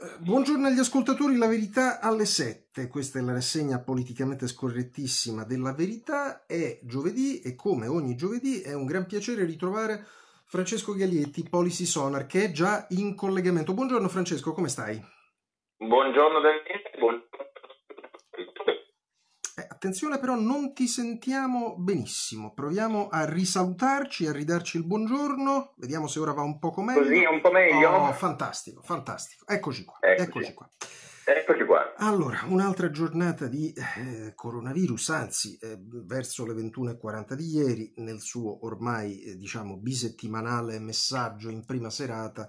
Eh, buongiorno agli ascoltatori, la verità alle 7, questa è la rassegna politicamente scorrettissima della verità, è giovedì e come ogni giovedì è un gran piacere ritrovare Francesco Gaglietti, Policy Sonar, che è già in collegamento. Buongiorno Francesco, come stai? Buongiorno Daniele, Attenzione però, non ti sentiamo benissimo. Proviamo a risalutarci, a ridarci il buongiorno. Vediamo se ora va un poco meglio. Così, un po' meglio. Oh, fantastico, fantastico. Eccoci qua. Eccoci, eccoci qua. Eccoci qua. Allora, un'altra giornata di eh, coronavirus, anzi, eh, verso le 21.40 di ieri, nel suo ormai, eh, diciamo, bisettimanale messaggio in prima serata,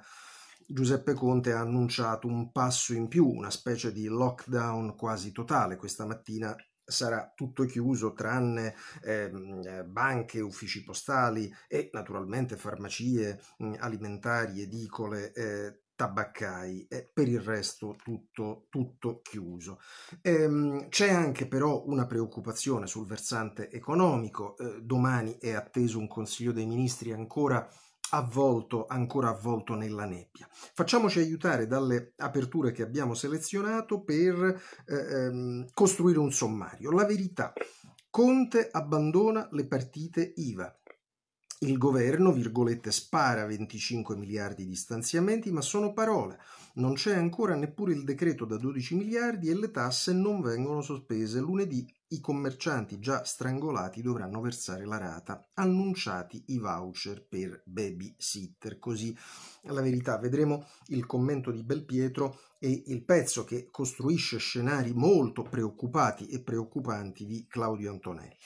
Giuseppe Conte ha annunciato un passo in più, una specie di lockdown quasi totale. Questa mattina sarà tutto chiuso tranne ehm, eh, banche, uffici postali e naturalmente farmacie mm, alimentari, edicole, eh, tabaccai e per il resto tutto, tutto chiuso. Ehm, c'è anche però una preoccupazione sul versante economico, eh, domani è atteso un Consiglio dei Ministri ancora avvolto, ancora avvolto nella nebbia. Facciamoci aiutare dalle aperture che abbiamo selezionato per eh, ehm, costruire un sommario. La verità, Conte abbandona le partite IVA. Il governo, virgolette, spara 25 miliardi di stanziamenti, ma sono parole. Non c'è ancora neppure il decreto da 12 miliardi e le tasse non vengono sospese. Lunedì i commercianti già strangolati dovranno versare la rata, annunciati i voucher per babysitter. Così la verità. Vedremo il commento di Belpietro e il pezzo che costruisce scenari molto preoccupati e preoccupanti di Claudio Antonelli.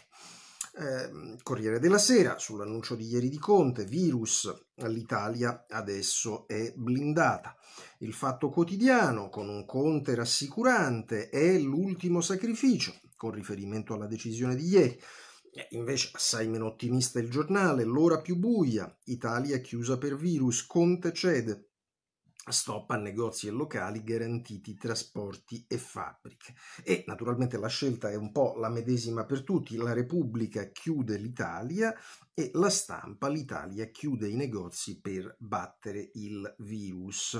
Ehm, Corriere della Sera sull'annuncio di ieri di Conte, virus, l'Italia adesso è blindata. Il fatto quotidiano con un Conte rassicurante è l'ultimo sacrificio con riferimento alla decisione di ieri. Invece assai meno ottimista il giornale, l'ora più buia, Italia chiusa per virus, Conte cede, stop a negozi e locali garantiti trasporti e fabbriche. E naturalmente la scelta è un po' la medesima per tutti, la Repubblica chiude l'Italia e la stampa l'Italia chiude i negozi per battere il virus.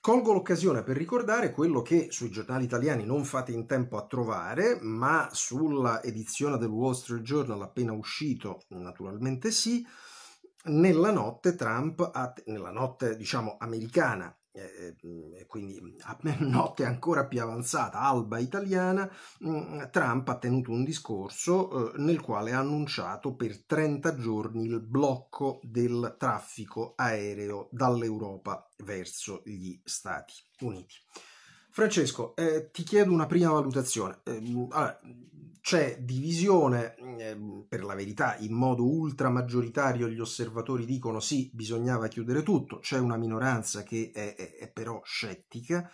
Colgo l'occasione per ricordare quello che sui giornali italiani non fate in tempo a trovare, ma sulla edizione del Wall Street Journal appena uscito, naturalmente sì, nella notte Trump, nella notte diciamo americana, eh, ehm, quindi mm, a notte ancora più avanzata, alba italiana, mm, Trump ha tenuto un discorso eh, nel quale ha annunciato per 30 giorni il blocco del traffico aereo dall'Europa verso gli Stati Uniti. Francesco, eh, ti chiedo una prima valutazione. Eh, allora, c'è divisione, eh, per la verità in modo ultra gli osservatori dicono sì, bisognava chiudere tutto, c'è una minoranza che è, è, è però scettica.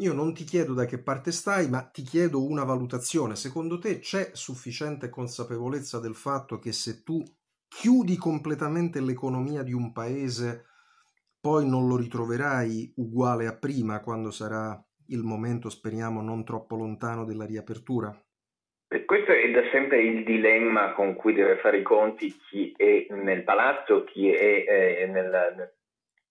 Io non ti chiedo da che parte stai, ma ti chiedo una valutazione. Secondo te c'è sufficiente consapevolezza del fatto che se tu chiudi completamente l'economia di un paese, poi non lo ritroverai uguale a prima quando sarà il momento speriamo non troppo lontano della riapertura? Questo è da sempre il dilemma con cui deve fare i conti chi è nel palazzo, chi è, eh, nel,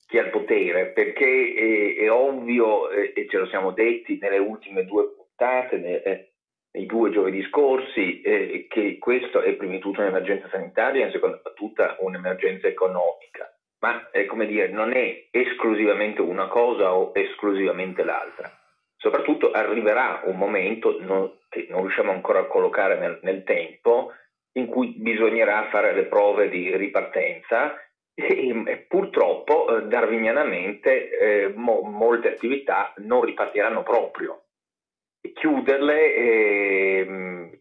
chi ha potere, perché è, è ovvio, e ce lo siamo detti nelle ultime due puntate, ne, eh, nei due giovedì scorsi, eh, che questo è prima di tutto un'emergenza sanitaria, in seconda battuta un'emergenza economica, ma è eh, come dire, non è esclusivamente una cosa o esclusivamente l'altra soprattutto arriverà un momento non, che non riusciamo ancora a collocare nel, nel tempo in cui bisognerà fare le prove di ripartenza e, e purtroppo eh, darwinianamente eh, mo, molte attività non ripartiranno proprio. chiuderle eh,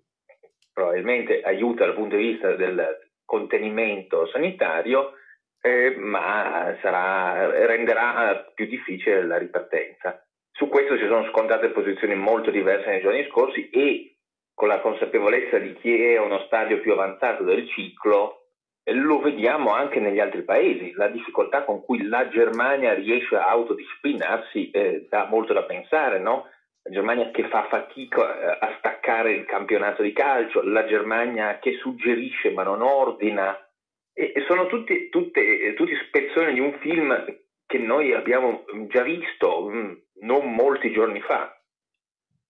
probabilmente aiuta dal punto di vista del contenimento sanitario, eh, ma sarà, renderà più difficile la ripartenza. Su questo si sono scontrate posizioni molto diverse nei giorni scorsi e con la consapevolezza di chi è uno stadio più avanzato del ciclo, lo vediamo anche negli altri paesi, la difficoltà con cui la Germania riesce a autodisciplinarsi eh, dà molto da pensare, no? La Germania che fa fatica eh, a staccare il campionato di calcio, la Germania che suggerisce ma non ordina, e, sono tutti, eh, tutti spezzoni di un film che noi abbiamo mm, già visto, mh, mm, non molti giorni fa.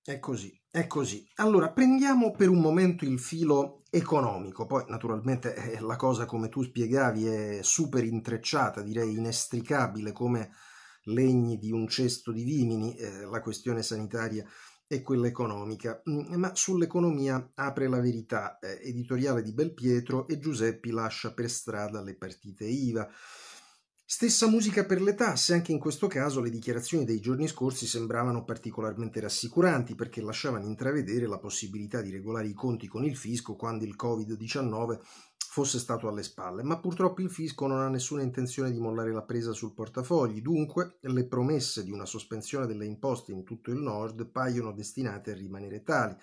È così, è così. Allora, prendiamo per un momento il filo economico, poi naturalmente eh, la cosa come tu spiegavi è super intrecciata, direi inestricabile come legni di un cesto di vimini, eh, la questione sanitaria e quella economica, mm, ma sull'economia apre la verità eh, editoriale di Belpietro e Giuseppi lascia per strada le partite IVA. Stessa musica per le tasse, anche in questo caso le dichiarazioni dei giorni scorsi sembravano particolarmente rassicuranti perché lasciavano intravedere la possibilità di regolare i conti con il fisco quando il Covid-19 fosse stato alle spalle, ma purtroppo il fisco non ha nessuna intenzione di mollare la presa sul portafogli, dunque le promesse di una sospensione delle imposte in tutto il nord paiono destinate a rimanere tali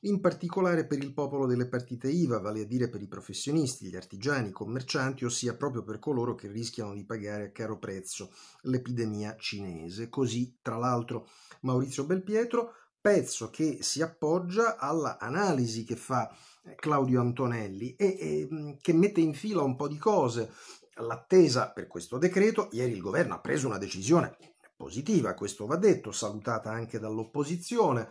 in particolare per il popolo delle partite IVA, vale a dire per i professionisti, gli artigiani, i commercianti, ossia proprio per coloro che rischiano di pagare a caro prezzo l'epidemia cinese. Così, tra l'altro, Maurizio Belpietro pezzo che si appoggia all'analisi che fa eh, Claudio Antonelli e, e, mm, che mette in fila un po' di cose. L'attesa per questo decreto, ieri il governo ha preso una decisione positiva, questo va detto, salutata anche dall'opposizione,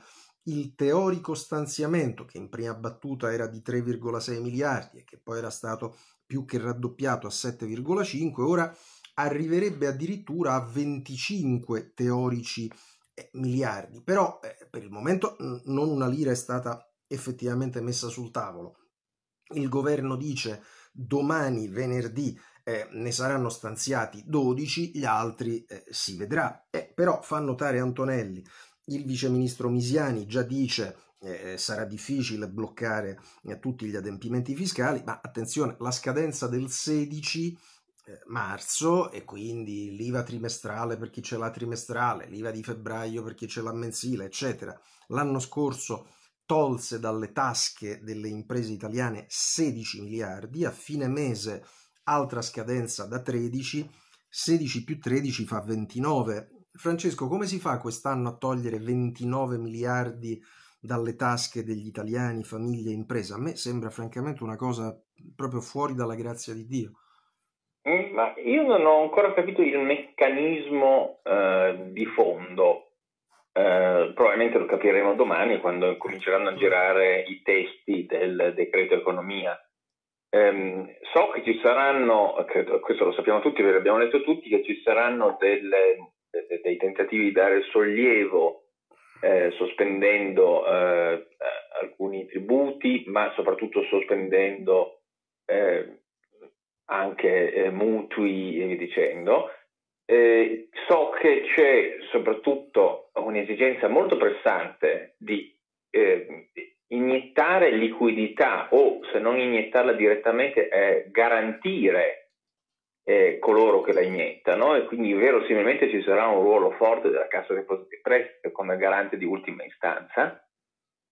il teorico stanziamento, che in prima battuta era di 3,6 miliardi e che poi era stato più che raddoppiato a 7,5, ora arriverebbe addirittura a 25 teorici eh, miliardi. Però eh, per il momento non una lira è stata effettivamente messa sul tavolo. Il governo dice domani, venerdì, eh, ne saranno stanziati 12, gli altri eh, si vedrà. Eh, però fa notare Antonelli il viceministro Misiani già dice eh, eh, sarà difficile bloccare eh, tutti gli adempimenti fiscali, ma attenzione, la scadenza del 16 eh, marzo e quindi l'IVA trimestrale per chi ce l'ha trimestrale, l'IVA di febbraio per chi ce l'ha mensile, eccetera. L'anno scorso tolse dalle tasche delle imprese italiane 16 miliardi, a fine mese altra scadenza da 13, 16 più 13 fa 29 Francesco, come si fa quest'anno a togliere 29 miliardi dalle tasche degli italiani, famiglie e imprese? A me sembra francamente una cosa proprio fuori dalla grazia di Dio. Mm, ma io non ho ancora capito il meccanismo eh, di fondo. Eh, probabilmente lo capiremo domani quando cominceranno a girare i testi del decreto economia. Ehm, so che ci saranno, questo lo sappiamo tutti ve l'abbiamo letto tutti, che ci saranno delle dei tentativi di dare sollievo eh, sospendendo eh, alcuni tributi, ma soprattutto sospendendo eh, anche eh, mutui e via dicendo. so che c'è soprattutto un'esigenza molto pressante di eh, iniettare liquidità o se non iniettarla direttamente garantire eh, coloro che la iniettano e quindi verosimilmente ci sarà un ruolo forte della Cassa Depositi e Prestiti come garante di ultima istanza,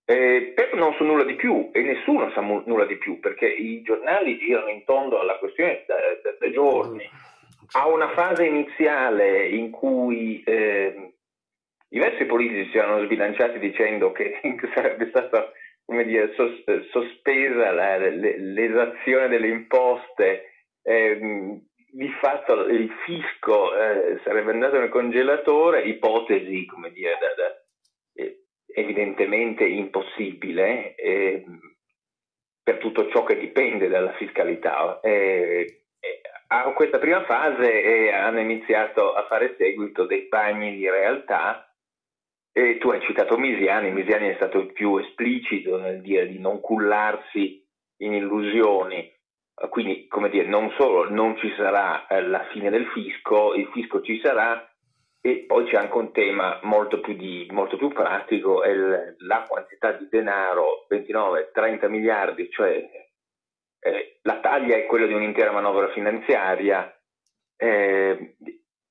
eh, però non so nulla di più e nessuno sa mu- nulla di più perché i giornali girano in tondo alla questione da, da, da, giorni. A una fase iniziale in cui eh, diversi politici si erano sbilanciati dicendo che sarebbe stata dire, sos- sospesa la, l- l'esazione delle imposte. Ehm, di fatto il fisco eh, sarebbe andato nel congelatore, ipotesi come dire, da, da, eh, evidentemente impossibile eh, per tutto ciò che dipende dalla fiscalità. Eh, eh, a questa prima fase hanno iniziato a fare seguito dei bagni di realtà. E tu hai citato Misiani, Misiani è stato il più esplicito nel dire di non cullarsi in illusioni eh, quindi, come dire, non solo non ci sarà eh, la fine del fisco, il fisco ci sarà, e poi c'è anche un tema molto più, di, molto più pratico, è la quantità di denaro, 29-30 miliardi, cioè eh, la taglia è quella di un'intera manovra finanziaria, eh,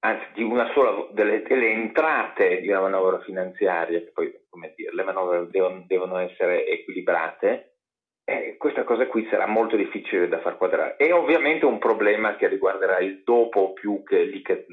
anzi di una sola delle, delle, entrate di una manovra finanziaria, che poi come dire, le manovre devono, devono essere equilibrate, eh, questa cosa qui sarà molto difficile da far quadrare. È ovviamente un problema che riguarderà il dopo più che lì che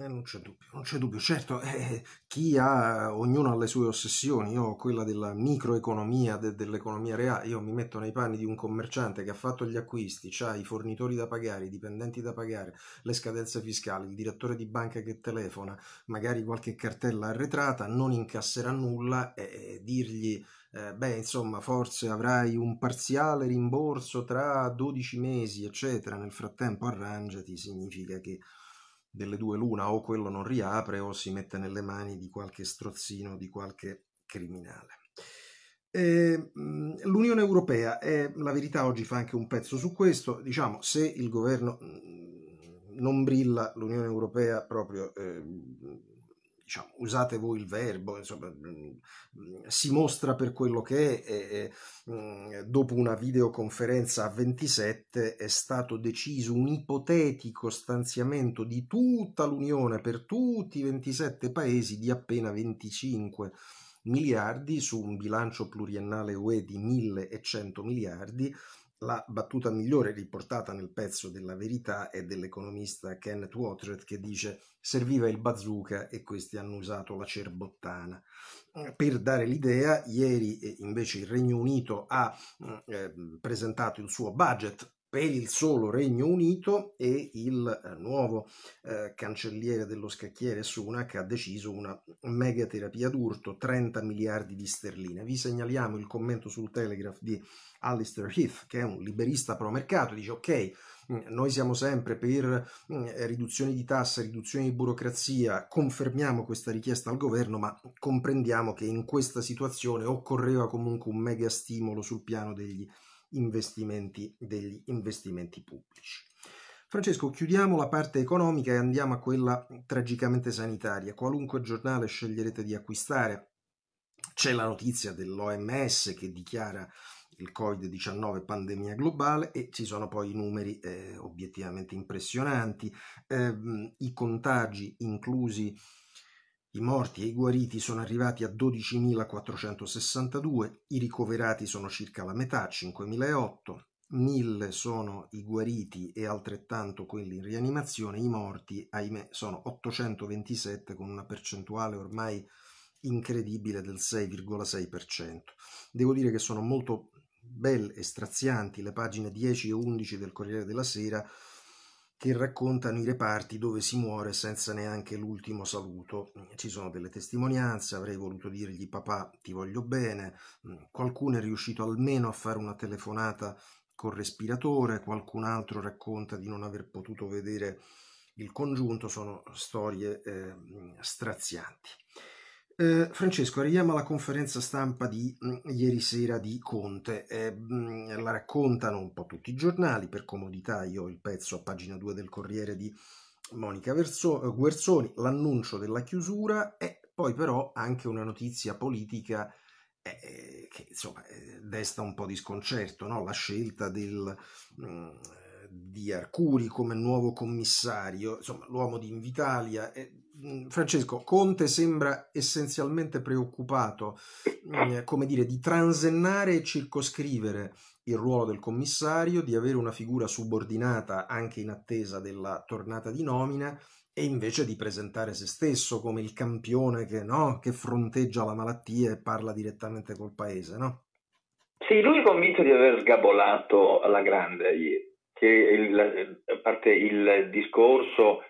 eh, non c'è dubbio, non c'è dubbio. Certo, eh, eh, chi ha, ognuno ha le sue ossessioni, io ho quella della microeconomia, de, dell'economia reale, io mi metto nei panni di un commerciante che ha fatto gli acquisti, ha i fornitori da pagare, i dipendenti da pagare, le scadenze fiscali, il direttore di banca che telefona, magari qualche cartella arretrata, non incasserà nulla e, eh, e eh, dirgli... Eh, beh, insomma, forse avrai un parziale rimborso tra 12 mesi, eccetera. Nel frattempo, arrangiati significa che delle due l'una, o quello non riapre o si mette nelle mani di qualche strozzino, di qualche criminale. L'Unione Europea, è, la verità oggi fa anche un pezzo su questo, diciamo se il governo non brilla, l'Unione Europea proprio eh, diciamo, usate voi il verbo, insomma, mm, mm, si mostra per quello che è, e, e, mm, dopo una videoconferenza a 27 è stato deciso un ipotetico stanziamento di tutta l'Unione per tutti i 27 paesi di appena 25 miliardi su un bilancio pluriennale UE di 1100 miliardi la battuta migliore riportata nel pezzo della verità è dell'economista Kenneth Watret che dice serviva il bazooka e questi hanno usato la cerbottana. Mm, per dare l'idea, ieri eh, invece il Regno Unito ha mm, eh, presentato il suo budget per il solo Regno Unito e il eh, nuovo eh, cancelliere dello scacchiere Sunak ha deciso una mega terapia d'urto, 30 miliardi di sterline. Vi segnaliamo il commento sul Telegraph di Alistair Heath, che è un liberista pro mercato, dice ok, mm, noi siamo sempre per mm, riduzioni di tasse, riduzioni di burocrazia, confermiamo questa richiesta al governo, ma comprendiamo che in questa situazione occorreva comunque un mega stimolo sul piano degli investimenti, degli investimenti pubblici. Francesco, chiudiamo la parte economica e andiamo a quella tragicamente sanitaria. Qualunque giornale sceglierete di acquistare, c'è la notizia dell'OMS che dichiara il Covid-19 pandemia globale e ci sono poi i numeri eh, obiettivamente impressionanti, eh, i contagi inclusi i morti e i guariti sono arrivati a 12.462, i ricoverati sono circa la metà, 5.008, mille sono i guariti e altrettanto quelli in rianimazione, i morti, ahimè, sono 827 con una percentuale ormai incredibile del 6,6%. Devo dire che sono molto belle e strazianti le pagine 10 e 11 del Corriere della Sera che raccontano i reparti dove si muore senza neanche l'ultimo saluto. Ci sono delle testimonianze, avrei voluto dirgli papà ti voglio bene, mm, qualcuno è riuscito almeno a fare una telefonata col respiratore, qualcun altro racconta di non aver potuto vedere il congiunto, sono storie eh, strazianti. Eh, Francesco, arriviamo alla conferenza stampa di mh, mm, ieri sera di Conte, eh, mh, mm, la raccontano un po' tutti i giornali, per comodità io ho il pezzo a pagina 2 del Corriere di Monica Verso, eh, Guerzoni, l'annuncio della chiusura e poi però anche una notizia politica eh, che insomma eh, desta un po' di sconcerto, no? la scelta del... Mh, mm, di Arcuri come nuovo commissario, insomma l'uomo di Invitalia, eh, Mm, Francesco, Conte sembra essenzialmente preoccupato, mm, come dire, di transennare e circoscrivere il ruolo del commissario, di avere una figura subordinata anche in attesa della tornata di nomina e invece di presentare se stesso come il campione che, no, che fronteggia la malattia e parla direttamente col paese, no? Sì, lui è convinto di aver sgabolato alla grande, che il, a parte il discorso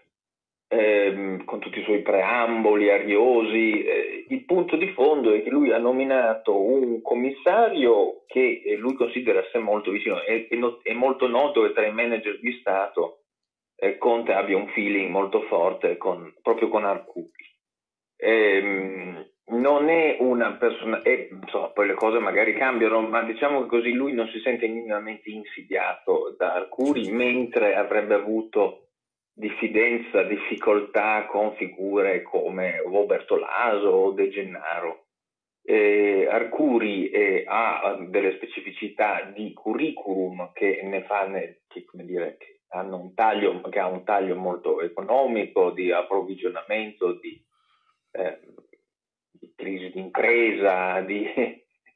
ehm, con tutti i suoi preamboli ariosi, eh, il punto di fondo è che lui ha nominato un commissario che eh, lui considera sé molto vicino, è, è, not- è molto noto che tra i manager di Stato eh, Conte abbia un feeling molto forte con, proprio con Arcucchi. Ehm, non è una persona, e, insomma, poi le cose magari cambiano, ma diciamo che così lui non si sente minimamente insidiato da Arcuri, mentre avrebbe avuto diffidenza, difficoltà con figure come o Laso o De Gennaro. Eh, Arcuri eh, ha delle specificità di curriculum che, nel, che, dire, che, un taglio, che ha un taglio molto economico, di approvvigionamento, di, eh, di crisi d'impresa, di,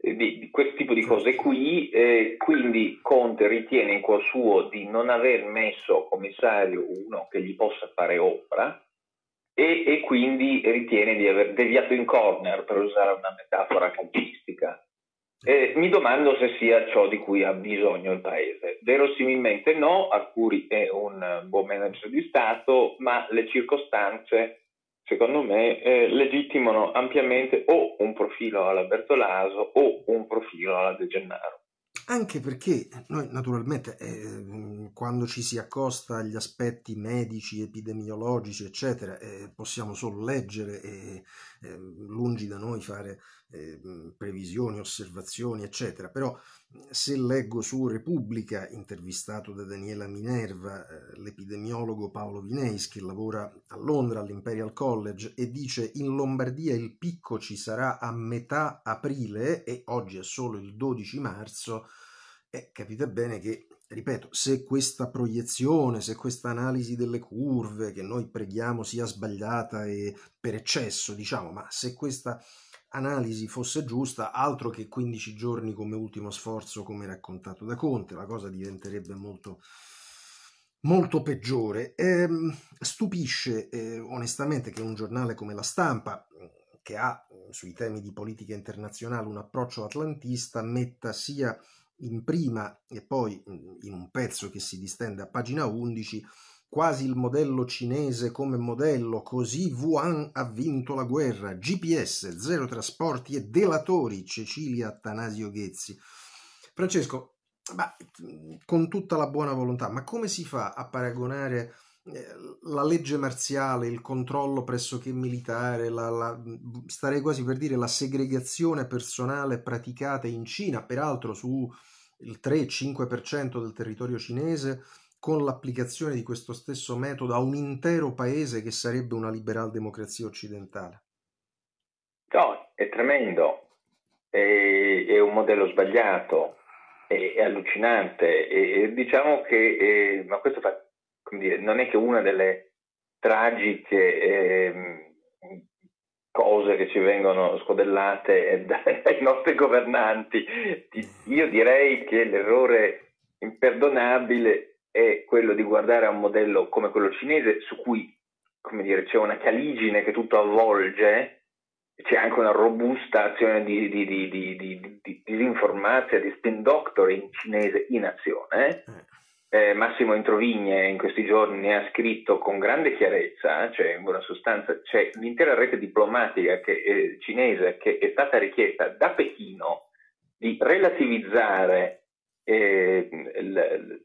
eh, di, di, questo tipo di cose qui, eh, quindi Conte ritiene in cuor suo di non aver messo commissario uno che gli possa fare opera e, e quindi ritiene di aver deviato in corner, per usare una metafora calcistica. Eh, mi domando se sia ciò di cui ha bisogno il Paese. Verosimilmente no, Arcuri è un eh, buon manager di Stato, ma le circostanze secondo me, eh, legittimano ampiamente o un profilo alla Bertolaso o un profilo alla De Gennaro. Anche perché eh, noi naturalmente eh, mm, quando ci si accosta agli aspetti medici, epidemiologici, eccetera, eh, possiamo solo leggere e eh, lungi da noi fare eh, previsioni, osservazioni, eccetera, però mhmm, se leggo su Repubblica, intervistato da Daniela Minerva, eh, l'epidemiologo Paolo Vineis, che lavora a Londra all'Imperial College, e dice in Lombardia il picco ci sarà a metà aprile e oggi è solo il 12 marzo, eh, capite bene che cioè, ripeto, se questa proiezione, se questa analisi delle curve che noi preghiamo sia sbagliata e per eccesso, diciamo, ma se questa analisi fosse giusta, altro che 15 giorni come ultimo sforzo, come raccontato da Conte, la cosa diventerebbe molto molto peggiore. Eh, stupisce eh, onestamente che un giornale come La Stampa, che ha mm, sui temi di politica internazionale un approccio atlantista, metta sia in prima e poi mhmm, in un pezzo che si distende a pagina 11, quasi il modello cinese come modello, così Wuhan ha vinto la guerra, GPS, zero trasporti e delatori, Cecilia Attanasio Ghezzi. Francesco, ma, mhmm, con tutta la buona volontà, ma come si fa a paragonare Ehm, la legge marziale, il controllo pressoché militare, la, la, mhmm, starei quasi per dire la segregazione personale praticata in Cina, peraltro su il 3-5% del territorio cinese, con l'applicazione di questo stesso metodo a un intero paese che sarebbe una liberal democrazia occidentale. No, è tremendo, è, è un modello sbagliato, è, è allucinante, è, diciamo che, eh, ma questo fa quindi non è che una delle tragiche eh, cose che ci vengono scodellate dai nostri governanti. Io direi che l'errore imperdonabile è quello di guardare a un modello come quello cinese su cui come dire, c'è una caligine che tutto avvolge, c'è anche una robusta azione di, di, di, di disinformazia, di spin doctor cinese in azione, eh eh, Massimo Introvigne in questi giorni ne ha scritto con grande chiarezza, eh, cioè in buona sostanza c'è cioè l'intera rete diplomatica che, eh, cinese che è stata richiesta da Pechino di relativizzare eh, l,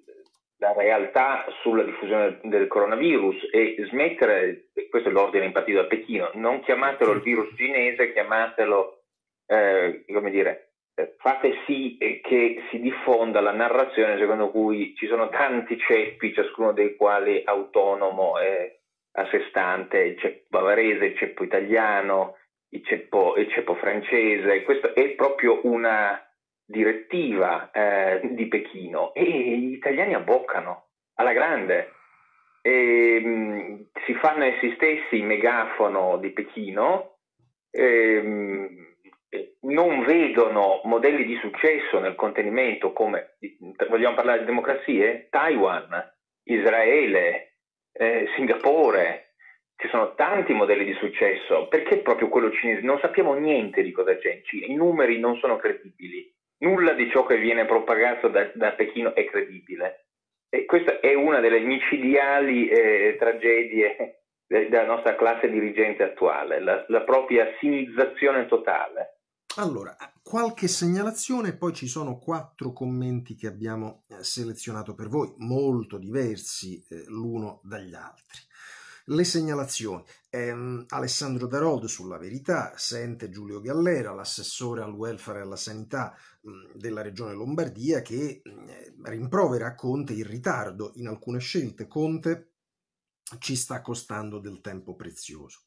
la realtà sulla diffusione del coronavirus e smettere, questo è l'ordine impartito da Pechino, non chiamatelo il virus cinese, chiamatelo, eh, come dire, eh, fate sì eh, che si diffonda la narrazione secondo cui ci sono tanti ceppi, ciascuno dei quali autonomo e a sé stante, il ceppo bavarese, il ceppo italiano, il ceppo, il ceppo francese, questa è proprio una direttiva eh, di Pechino e gli italiani abboccano alla grande. E, mh, mm, si fanno essi stessi il megafono di Pechino. E, mh, mm, non vedono modelli di successo nel contenimento come, vogliamo parlare di democrazie, Taiwan, Israele, eh, Singapore, ci sono tanti modelli di successo, perché proprio quello cinese? Non sappiamo niente di cosa c'è in Cina, i numeri non sono credibili, nulla di ciò che viene propagato da, da Pechino è credibile. E questa è una delle micidiali eh, tragedie della nostra classe dirigente attuale, la, la propria sinizzazione totale. Allora, qualche segnalazione, poi ci sono quattro commenti che abbiamo eh, selezionato per voi, molto diversi eh, l'uno dagli altri. Le segnalazioni. Eh, Alessandro Darod sulla verità, sente Giulio Gallera, l'assessore al welfare e alla sanità mm, della regione Lombardia, che mm, rimprovera a Conte il ritardo in alcune scelte. Conte ci sta costando del tempo prezioso.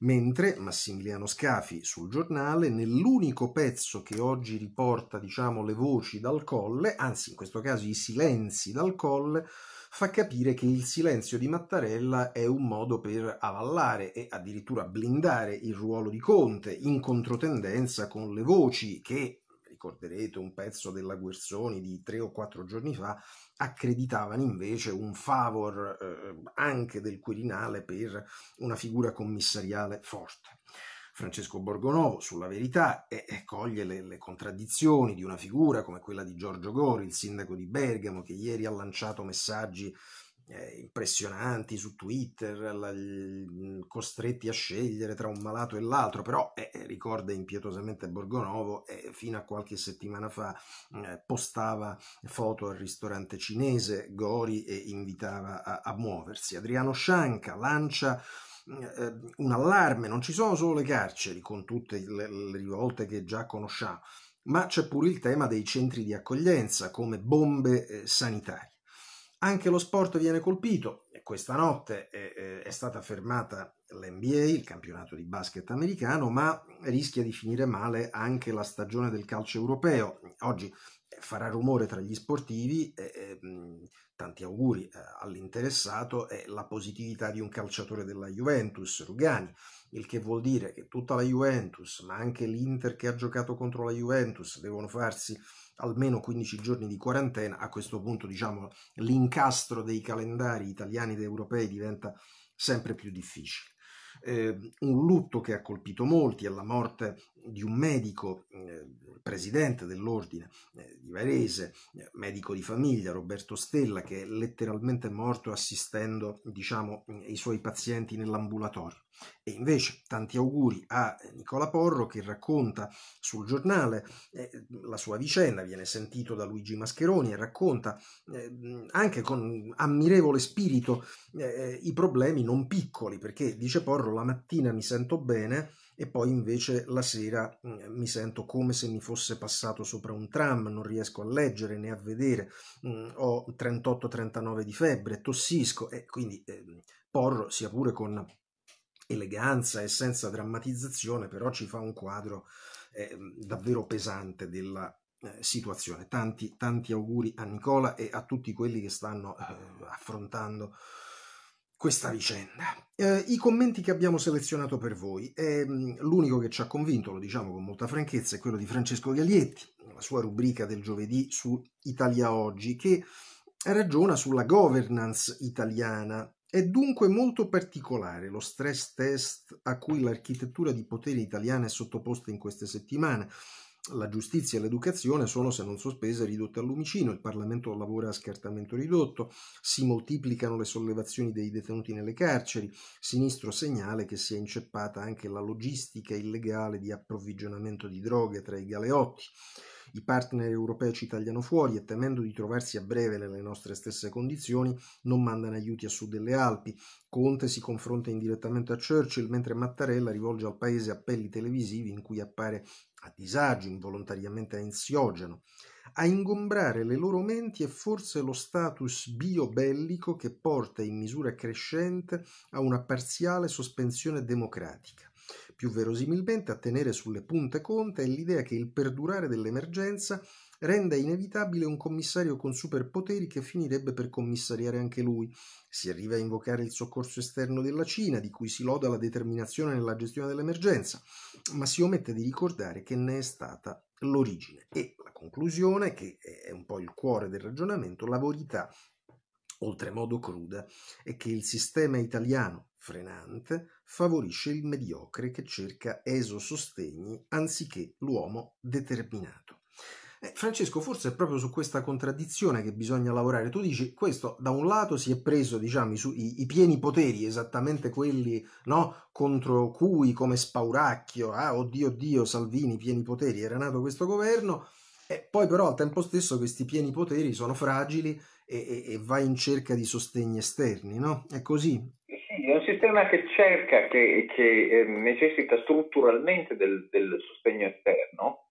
Mentre Massimiliano Scafi sul giornale, nell'unico pezzo che oggi riporta, diciamo, le voci dal colle, anzi in questo caso i silenzi dal colle, fa capire che il silenzio di Mattarella è un modo per avallare e addirittura blindare il ruolo di Conte, in controtendenza con le voci che ricorderete un pezzo della Guerzoni di tre o quattro giorni fa, accreditavano invece un favor eh, anche del Quirinale per una figura commissariale forte. Francesco Borgonovo sulla verità e, e coglie le, le, contraddizioni di una figura come quella di Giorgio Gori, il sindaco di Bergamo, che ieri ha lanciato messaggi eh, impressionanti su Twitter, la, mm, costretti a scegliere tra un malato e l'altro, però eh, eh ricorda impietosamente Borgonovo, eh, fino a qualche settimana fa mm, eh, postava foto al ristorante cinese Gori e invitava a, a muoversi. Adriano Scianca lancia mm, eh, un allarme, non ci sono solo le carceri con tutte le, le rivolte che già conosciamo, ma c'è pure il tema dei centri di accoglienza come bombe sanitarie. Anche lo sport viene colpito. Questa notte è, eh, eh, è stata fermata l'NBA, il campionato di basket americano, ma rischia di finire male anche la stagione del calcio europeo. Oggi eh, farà rumore tra gli sportivi, eh, eh, tanti auguri eh, all'interessato, è la positività di un calciatore della Juventus, Rugani, il che vuol dire che tutta la Juventus, ma anche l'Inter che ha giocato contro la Juventus, devono farsi almeno 15 giorni di quarantena, a questo punto diciamo, l'incastro dei calendari italiani ed europei diventa sempre più difficile. Eh, un lutto che ha colpito molti è la morte di un medico, eh, presidente dell'ordine eh, di Varese, eh, medico di famiglia, Roberto Stella, che è letteralmente morto assistendo diciamo, i suoi pazienti nell'ambulatorio. E invece tanti auguri a eh, Nicola Porro che racconta sul giornale eh, la sua vicenda, viene sentito da Luigi Mascheroni e racconta eh, anche con ammirevole spirito eh, eh, i problemi non piccoli, perché dice Porro la mattina mi sento bene e poi invece la sera mh, mi sento come se mi fosse passato sopra un tram, non riesco a leggere né a vedere, mh, ho 38-39 di febbre, tossisco e quindi eh, Porro sia pure con eleganza e senza drammatizzazione, però ci fa un quadro eh, davvero pesante della eh, situazione. Tanti, tanti auguri a Nicola e a tutti quelli che stanno eh, affrontando questa vicenda. Eh, I commenti che abbiamo selezionato per voi, ehm, l'unico che ci ha convinto, lo diciamo con molta franchezza, è quello di Francesco Gaglietti, la sua rubrica del giovedì su Italia Oggi, che ragiona sulla governance italiana è dunque molto particolare lo stress test a cui l'architettura di potere italiana è sottoposta in queste settimane. La giustizia e l'educazione sono, se non sospese, ridotte al lumicino, il Parlamento lavora a scartamento ridotto, si moltiplicano le sollevazioni dei detenuti nelle carceri, sinistro segnale che si è inceppata anche la logistica illegale di approvvigionamento di droghe tra i galeotti. I partner europei ci tagliano fuori e temendo di trovarsi a breve nelle nostre stesse condizioni non mandano aiuti a sud delle Alpi. Conte si confronta indirettamente a Churchill mentre Mattarella rivolge al paese appelli televisivi in cui appare a disagio, involontariamente ansiogeno. A ingombrare le loro menti è forse lo status biobellico che porta in misura crescente a una parziale sospensione democratica più verosimilmente a tenere sulle punte Conte è l'idea che il perdurare dell'emergenza renda inevitabile un commissario con superpoteri che finirebbe per commissariare anche lui. Si arriva a invocare il soccorso esterno della Cina, di cui si loda la determinazione nella gestione dell'emergenza, ma si omette di ricordare che ne è stata l'origine. E la conclusione, che è un po' il cuore del ragionamento, la verità oltremodo cruda, è che il sistema italiano, frenante, favorisce il mediocre che cerca esosostegni anziché l'uomo determinato. Eh, Francesco, forse è proprio su questa contraddizione che bisogna lavorare. Tu dici, questo da un lato si è preso diciamo, i, i, i pieni poteri, esattamente quelli no, contro cui, come spauracchio, ah, oddio, oddio, Salvini, pieni poteri, era nato questo governo, e poi però al tempo stesso questi pieni poteri sono fragili e, e, va in cerca di sostegni esterni, no? È così. Sì, è un sistema che cerca, che, che eh, necessita strutturalmente del, del sostegno esterno,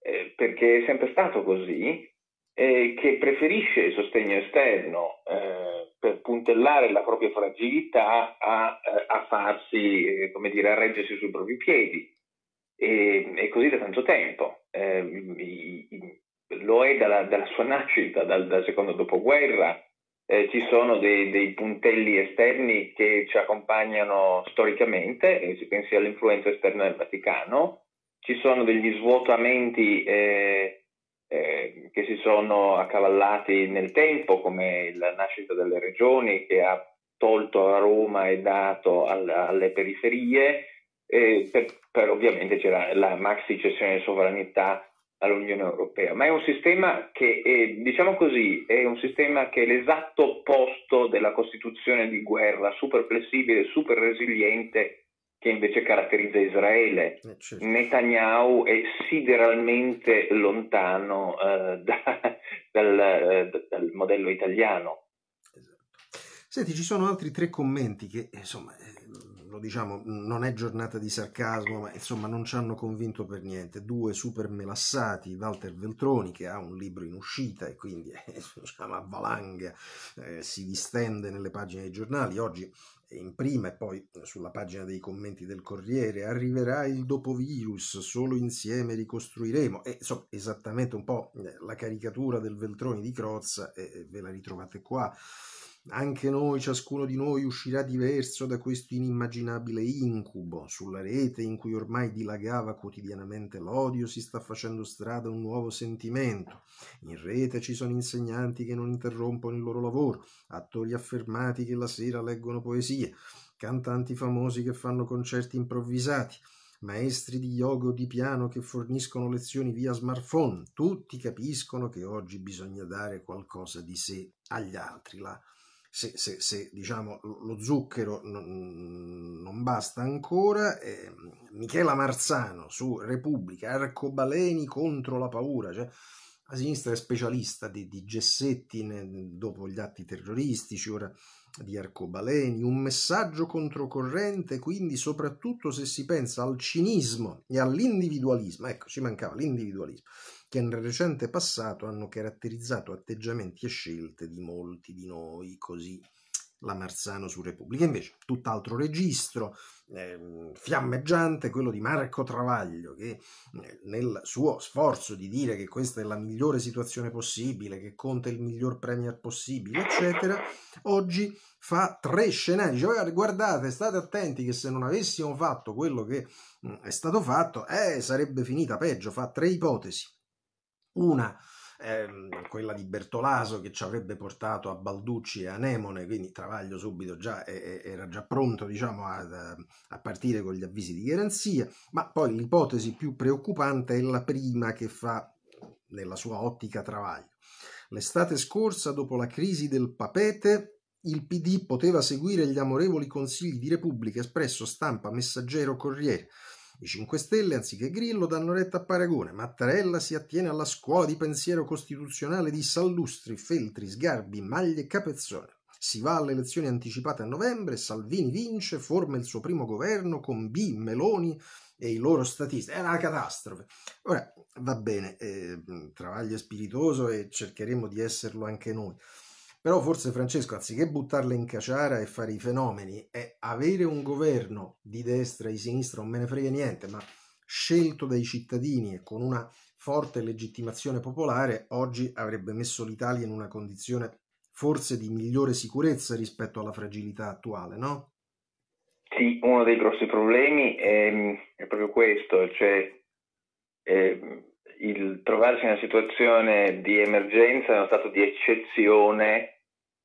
eh, perché è sempre stato così, eh, che preferisce il sostegno esterno eh, per puntellare la propria fragilità a, eh, a farsi, eh, come dire, a reggersi sui propri piedi. E, e così da tanto tempo. I, i, lo è dalla, dalla sua nascita, dal, dal secondo dopoguerra, eh, ci sono dei, dei, puntelli esterni che ci accompagnano storicamente, eh, si pensi all'influenza esterna del Vaticano, ci sono degli svuotamenti eh, eh che si sono accavallati nel tempo, come la nascita delle regioni che ha tolto a Roma e dato al, alle periferie, eh, per, per, ovviamente c'era la maxi cessione di sovranità all'Unione Europea, ma è un sistema che, è, diciamo così, è un sistema che è l'esatto opposto della Costituzione di guerra, super flessibile, super resiliente, che invece caratterizza Israele. Eh, certo. Netanyahu è sideralmente lontano eh, da, dal, eh, dal, modello italiano. Esatto. Senti, ci sono altri tre commenti che, insomma, eh, lo diciamo, non è giornata di sarcasmo, ma insomma non ci hanno convinto per niente. Due super melassati, Walter Veltroni che ha un libro in uscita e quindi eh, diciamo, a valanga eh, si distende nelle pagine dei giornali. Oggi in prima e poi sulla pagina dei commenti del Corriere arriverà il dopovirus, solo insieme ricostruiremo. E insomma, esattamente un po' eh, la caricatura del Veltroni di Crozza eh, eh ve la ritrovate qua. Anche noi, ciascuno di noi, uscirà diverso da questo inimmaginabile incubo. Sulla rete in cui ormai dilagava quotidianamente l'odio si sta facendo strada un nuovo sentimento. In rete ci sono insegnanti che non interrompono il loro lavoro, attori affermati che la sera leggono poesie, cantanti famosi che fanno concerti improvvisati maestri di yoga o di piano che forniscono lezioni via smartphone. Tutti capiscono che oggi bisogna dare qualcosa di sé agli altri. La se, se, se diciamo, lo zucchero non, non basta ancora, eh, Michela Marzano su Repubblica, arcobaleni contro la paura, cioè, la sinistra è specialista di, di gessetti ne, dopo gli atti terroristici, ora di arcobaleni, un messaggio controcorrente, quindi soprattutto se si pensa al cinismo e all'individualismo, ecco, ci mancava l'individualismo che nel recente passato hanno caratterizzato atteggiamenti e scelte di molti di noi, così la Marzano su Repubblica. Invece, tutt'altro registro, eh, fiammeggiante, quello di Marco Travaglio, che eh, nel suo sforzo di dire che questa è la migliore situazione possibile, che conta il miglior premier possibile, eccetera, oggi fa tre scenari. Dice, guardate, state attenti che se non avessimo fatto quello che mm, è stato fatto, eh, sarebbe finita peggio. Fa tre ipotesi. Una, ehm, quella di Bertolaso, che ci avrebbe portato a Balducci e a Nemone, quindi Travaglio subito già eh, era già pronto diciamo, a, a partire con gli avvisi di garanzia, ma poi l'ipotesi più preoccupante è la prima che fa nella sua ottica Travaglio. L'estate scorsa, dopo la crisi del papete, il PD poteva seguire gli amorevoli consigli di Repubblica, Espresso, Stampa, Messaggero, Corriere. I 5 Stelle, anziché Grillo, danno retta a Paragone. Mattarella si attiene alla scuola di pensiero costituzionale di Sallustri, Feltri, Sgarbi, Maglie e Capezzone. Si va alle elezioni anticipate a novembre, Salvini vince, forma il suo primo governo con B, Meloni e i loro statisti. È una catastrofe. Ora, va bene, eh, Travaglia spiritoso e cercheremo di esserlo anche noi. Però forse Francesco, anziché buttarla in caciara e fare i fenomeni, è avere un governo di destra e di sinistra, non me ne frega niente, ma scelto dai cittadini e con una forte legittimazione popolare, oggi avrebbe messo l'Italia in una condizione forse di migliore sicurezza rispetto alla fragilità attuale, no? Sì, uno dei grossi problemi è, ehm, è proprio questo, cioè è ehm, il trovarsi in una situazione di emergenza, in uno stato di eccezione,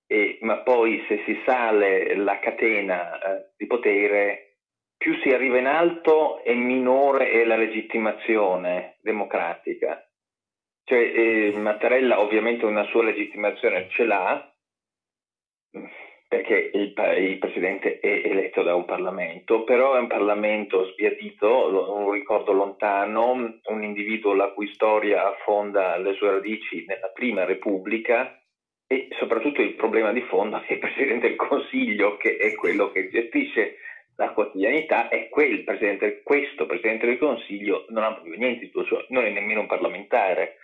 e, ma poi se si sale la catena eh, di potere, più si arriva in alto e minore è la legittimazione democratica. Cioè, eh, Mattarella ovviamente una sua legittimazione ce l'ha, perché il, il, presidente è eletto da un Parlamento, però è un Parlamento sbiadito, un ricordo lontano, un individuo la cui storia affonda le sue radici nella prima Repubblica e soprattutto il problema di fondo è il Presidente del Consiglio che è quello che gestisce la quotidianità è quel presidente, questo Presidente del Consiglio non ha più niente di tutto ciò, non è nemmeno un parlamentare.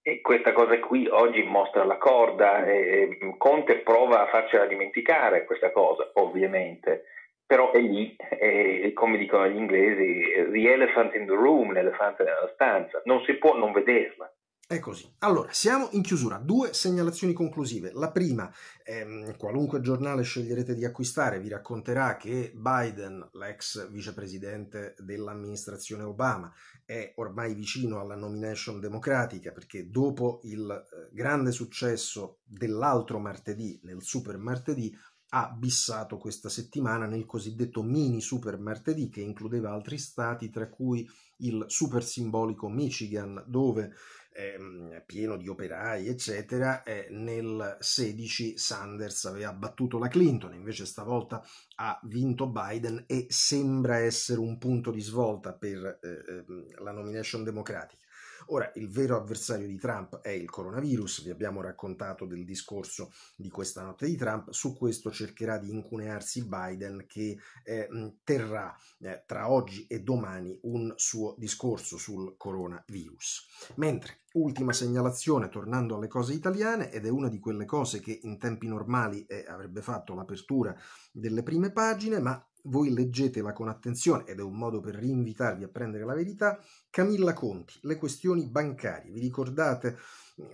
E questa cosa qui oggi mostra la corda, e Conte prova a farcela dimenticare questa cosa, ovviamente, però è lì, è, come dicono gli inglesi, the elephant in the room, l'elefante nella stanza, non si può non vederla. È così. Allora, siamo in chiusura. Due segnalazioni conclusive. La prima, ehm, qualunque giornale sceglierete di acquistare vi racconterà che Biden, l'ex vicepresidente dell'amministrazione Obama, è ormai vicino alla nomination democratica perché dopo il eh, grande successo dell'altro martedì, nel super martedì, ha bissato questa settimana nel cosiddetto mini super martedì che includeva altri stati, tra cui il super simbolico Michigan, dove ehm, pieno di operai, eccetera, eh, nel 16 Sanders aveva battuto la Clinton, invece stavolta ha vinto Biden e sembra essere un punto di svolta per eh, ehm, la nomination democratica. Ora, il vero avversario di Trump è il coronavirus, vi abbiamo raccontato del discorso di questa notte di Trump, su questo cercherà di incunearsi Biden che eh, terrà eh, tra oggi e domani un suo discorso sul coronavirus. Mentre Ultima segnalazione, tornando alle cose italiane, ed è una di quelle cose che in tempi normali eh, avrebbe fatto l'apertura delle prime pagine, ma voi leggetela con attenzione ed è un modo per rinvitarvi a prendere la verità, Camilla Conti, le questioni bancarie, vi ricordate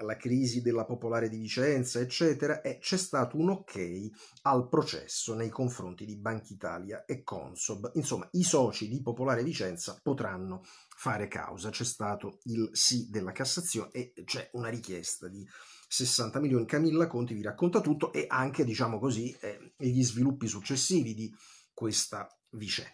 la crisi della Popolare di Vicenza, eccetera, e eh, c'è stato un ok al processo nei confronti di Banca Italia e Consob. Insomma, i soci di Popolare Vicenza potranno fare causa, c'è stato il sì della Cassazione e c'è una richiesta di 60 milioni. Camilla Conti vi racconta tutto e anche, diciamo così, eh, gli sviluppi successivi di questa vicenda.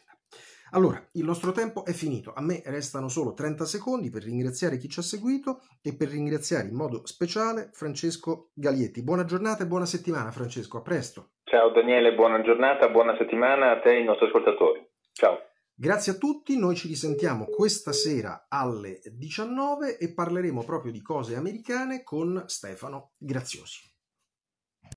Allora, il nostro tempo è finito, a me restano solo 30 secondi per ringraziare chi ci ha seguito e per ringraziare in modo speciale Francesco Galietti. Buona giornata e buona settimana Francesco, a presto. Ciao Daniele, buona giornata, buona settimana a te e ai nostri ascoltatori. Ciao. Grazie a tutti, noi ci risentiamo questa sera alle 19 e parleremo proprio di cose americane con Stefano Graziosi.